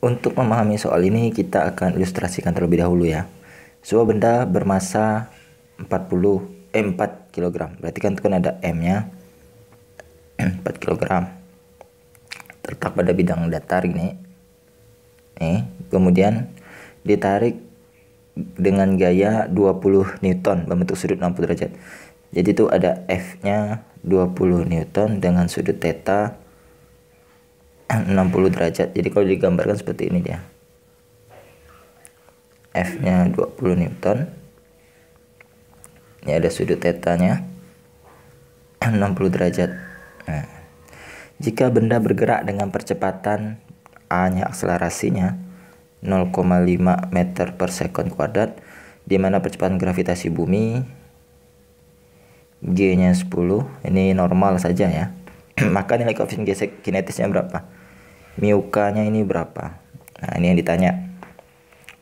Untuk memahami soal ini kita akan ilustrasikan terlebih dahulu ya. Sebuah benda bermassa 40 eh, 4 kg. Berarti kan itu kan ada M-nya 4 kg. Terletak pada bidang datar ini. Nih, kemudian ditarik dengan gaya 20 Newton membentuk sudut 60 derajat. Jadi itu ada F-nya 20 Newton dengan sudut theta 60 eh, derajat jadi kalau digambarkan seperti ini dia F nya 20 Newton ini ada sudut tetanya 60 eh, derajat nah, jika benda bergerak dengan percepatan A nya akselerasinya 0,5 meter per second kuadrat di mana percepatan gravitasi bumi G nya 10 ini normal saja ya maka nilai koefisien gesek kinetisnya berapa μk-nya ini berapa nah ini yang ditanya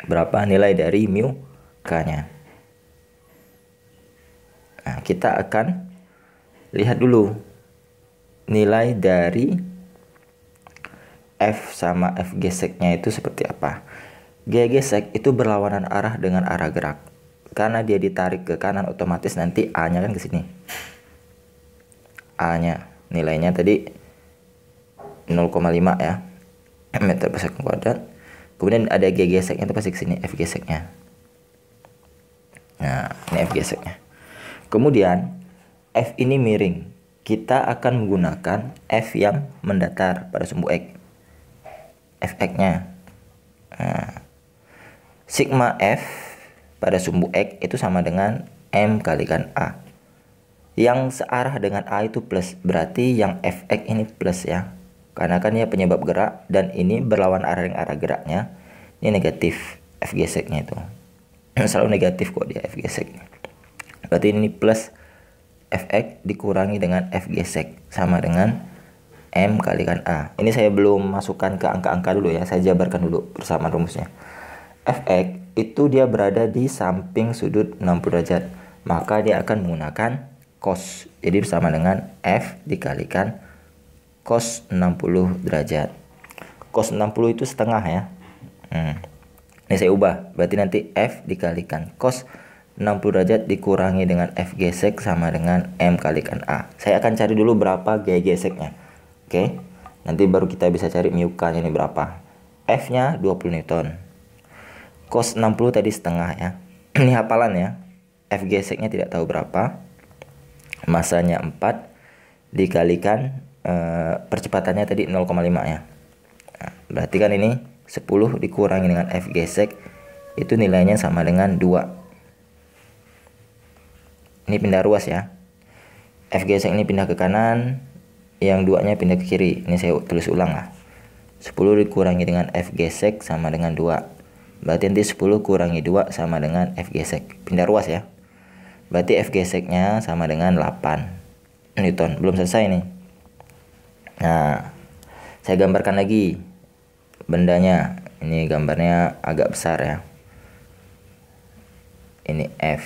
berapa nilai dari μk-nya? nah kita akan lihat dulu nilai dari F sama F geseknya itu seperti apa G gesek itu berlawanan arah dengan arah gerak karena dia ditarik ke kanan otomatis nanti A nya kan ke sini A nya nilainya tadi 0,5 ya Kan meter per second kuadrat kemudian ada g geseknya itu pasti kesini f geseknya nah ini f geseknya kemudian f ini miring kita akan menggunakan f yang mendatar pada sumbu x f x nya nah, sigma f pada sumbu x itu sama dengan m kalikan a yang searah dengan a itu plus berarti yang fx ini plus ya karena kan ya penyebab gerak dan ini berlawan arah yang arah geraknya ini negatif F geseknya itu selalu negatif kok dia F geseknya berarti ini plus Fx dikurangi dengan F sama dengan M kali kan A ini saya belum masukkan ke angka-angka dulu ya saya jabarkan dulu bersama rumusnya Fx itu dia berada di samping sudut 60 derajat maka dia akan menggunakan cos jadi bersama dengan F dikalikan cos 60 derajat cos 60 itu setengah ya hmm. ini saya ubah berarti nanti F dikalikan cos 60 derajat dikurangi dengan F gesek sama dengan M kalikan A saya akan cari dulu berapa G geseknya oke nanti baru kita bisa cari mu k ini berapa F nya 20 Newton cos 60 tadi setengah ya ini hafalan ya F geseknya tidak tahu berapa masanya 4 dikalikan Eh, percepatannya tadi 0,5 ya nah, berarti kan ini 10 dikurangi dengan f gesek itu nilainya sama dengan 2 ini pindah ruas ya f gesek ini pindah ke kanan yang duanya pindah ke kiri ini saya tulis ulang lah 10 dikurangi dengan f gesek sama dengan 2 berarti nanti 10 kurangi 2 sama dengan f gesek pindah ruas ya berarti F geseknya sama dengan 8 Newton belum selesai nih Nah, saya gambarkan lagi bendanya. Ini gambarnya agak besar ya. Ini F.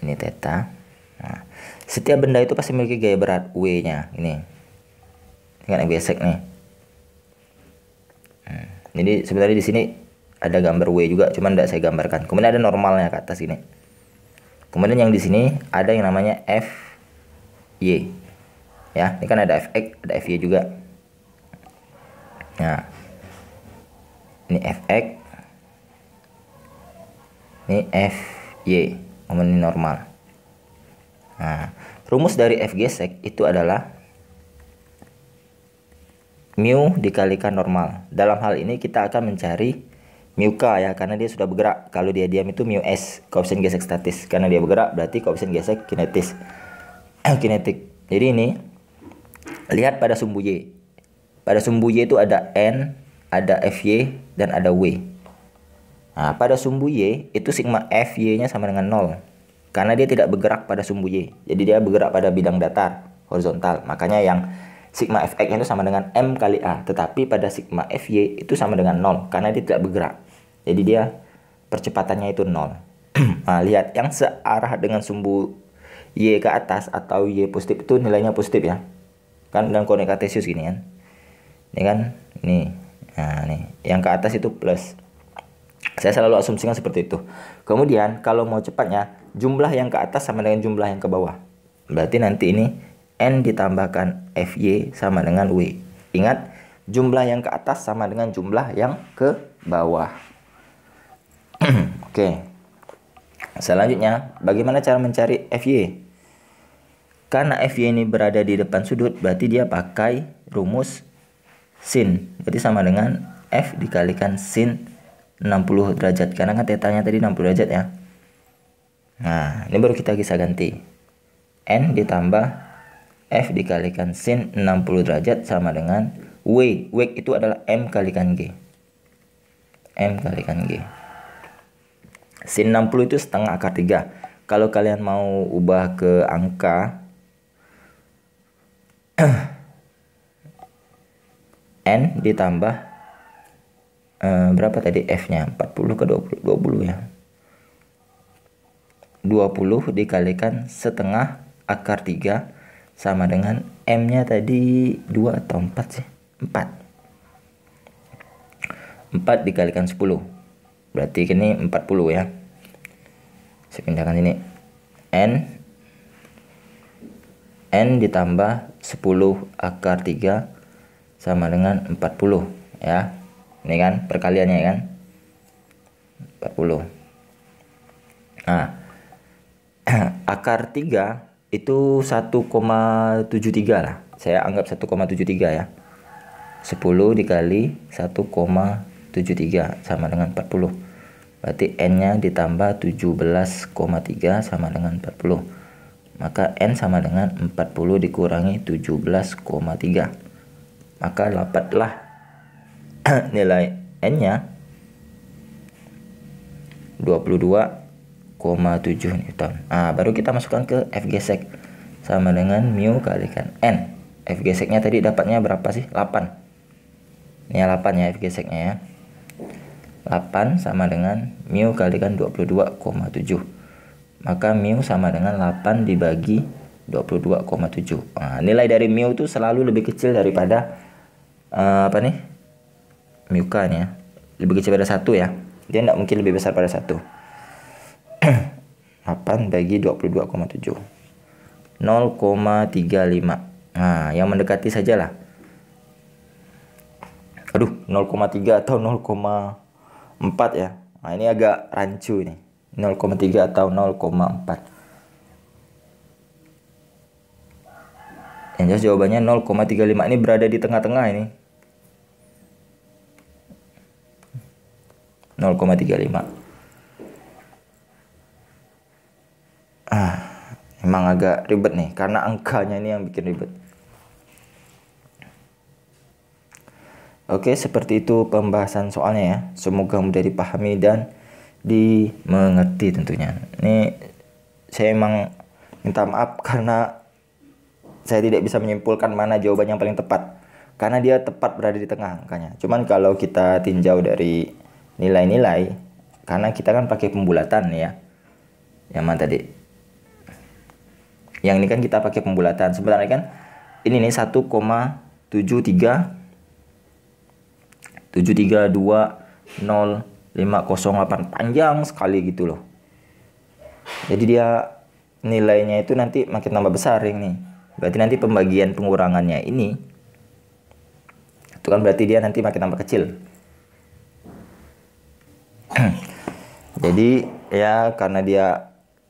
Ini theta. Nah, setiap benda itu pasti memiliki gaya berat W-nya. Ini. Kan yang gesek nih. Nah, Jadi sebenarnya di sini ada gambar W juga, cuman tidak saya gambarkan. Kemudian ada normalnya ke atas ini. Kemudian yang di sini ada yang namanya F Y ya ini kan ada fx ada fy juga nah ini fx ini fy memenuhi normal nah rumus dari f gesek itu adalah mu dikalikan normal dalam hal ini kita akan mencari mu k ya karena dia sudah bergerak kalau dia diam itu mu s koefisien gesek statis karena dia bergerak berarti koefisien gesek kinetis kinetik jadi ini Lihat pada sumbu Y. Pada sumbu Y itu ada N, ada FY, dan ada W. Nah, pada sumbu Y itu sigma FY-nya sama dengan 0. Karena dia tidak bergerak pada sumbu Y. Jadi dia bergerak pada bidang datar, horizontal. Makanya yang sigma fx itu sama dengan m kali a tetapi pada sigma fy itu sama dengan 0 karena dia tidak bergerak jadi dia percepatannya itu 0 nah, lihat yang searah dengan sumbu y ke atas atau y positif itu nilainya positif ya kan dalam koordinat kartesius gini kan ini kan ini nah nih yang ke atas itu plus saya selalu asumsikan seperti itu kemudian kalau mau cepatnya jumlah yang ke atas sama dengan jumlah yang ke bawah berarti nanti ini n ditambahkan fy sama dengan w ingat jumlah yang ke atas sama dengan jumlah yang ke bawah oke okay. selanjutnya bagaimana cara mencari fy karena FY ini berada di depan sudut, berarti dia pakai rumus sin. Berarti sama dengan F dikalikan sin 60 derajat. Karena kan tetanya tadi 60 derajat ya. Nah, ini baru kita bisa ganti. N ditambah F dikalikan sin 60 derajat sama dengan W. W itu adalah M kalikan G. M kalikan G. Sin 60 itu setengah akar 3. Kalau kalian mau ubah ke angka N ditambah uh, berapa tadi F-nya? 40 ke 20, 20 ya. 20 dikalikan setengah akar 3 sama dengan M-nya tadi 2 atau 4 sih? 4. 4 dikalikan 10. Berarti ini 40 ya. Saya pindahkan ini. N N ditambah 10 akar 3 sama dengan 40 ya ini kan perkaliannya ya kan 40 nah akar 3 itu 1,73 lah saya anggap 1,73 ya 10 dikali 1,73 sama dengan 40 berarti N nya ditambah 17,3 sama dengan 40 maka N sama dengan 40 dikurangi 17,3. Maka dapatlah nilai N-nya 22,7 Newton. Nah, baru kita masukkan ke FG sec sama dengan mu kalikan N. sec nya tadi dapatnya berapa sih? 8. Ini 8 ya sec nya ya. 8 sama dengan mu kalikan 22,7 maka mu sama dengan 8 dibagi 22,7. Nah, nilai dari mu itu selalu lebih kecil daripada uh, apa nih? mu kan ya. Lebih kecil pada satu ya. Dia tidak mungkin lebih besar pada satu. 8 bagi 22,7. 0,35. Nah, yang mendekati sajalah. Aduh, 0,3 atau 0,4 ya. Nah, ini agak rancu nih. 0,3 atau 0,4 yang jelas jawabannya 0,35 ini berada di tengah-tengah ini 0,35 ah emang agak ribet nih karena angkanya ini yang bikin ribet Oke, seperti itu pembahasan soalnya ya. Semoga mudah dipahami dan dimengerti tentunya. Ini saya emang minta maaf karena saya tidak bisa menyimpulkan mana jawaban yang paling tepat. Karena dia tepat berada di tengah angkanya. Cuman kalau kita tinjau dari nilai-nilai, karena kita kan pakai pembulatan ya. Yang mana tadi? Yang ini kan kita pakai pembulatan. Sebenarnya kan ini nih 1,73 nol 508 panjang sekali gitu loh jadi dia nilainya itu nanti makin tambah besar ini. berarti nanti pembagian pengurangannya ini itu kan berarti dia nanti makin tambah kecil jadi ya karena dia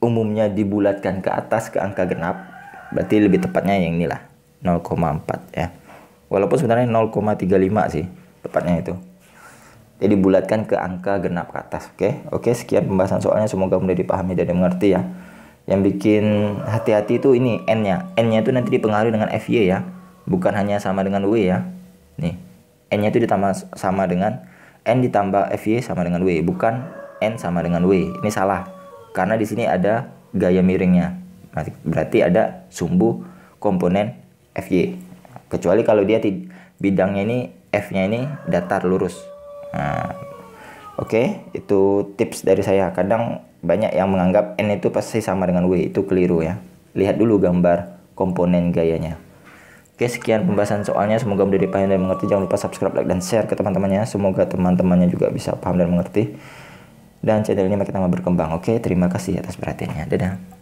umumnya dibulatkan ke atas ke angka genap berarti lebih tepatnya yang inilah 0,4 ya walaupun sebenarnya 0,35 sih tepatnya itu jadi bulatkan ke angka genap ke atas. Oke, okay? oke okay, sekian pembahasan soalnya semoga mudah dipahami dan dimengerti ya. Yang bikin hati-hati itu ini n-nya. N-nya itu nanti dipengaruhi dengan FY ya. Bukan hanya sama dengan W ya. Nih, n-nya itu ditambah sama dengan n ditambah FY sama dengan W, bukan n sama dengan W. Ini salah. Karena di sini ada gaya miringnya. Berarti ada sumbu komponen FY. Kecuali kalau dia bidangnya ini F-nya ini datar lurus. Nah, oke, okay, itu tips dari saya. Kadang banyak yang menganggap N itu pasti sama dengan W, itu keliru ya. Lihat dulu gambar komponen gayanya. Oke, okay, sekian pembahasan soalnya. Semoga menjadi dipahami dan mengerti. Jangan lupa subscribe, like, dan share ke teman-temannya. Semoga teman-temannya juga bisa paham dan mengerti. Dan channel ini makin lama berkembang. Oke, okay, terima kasih atas perhatiannya. Dadah.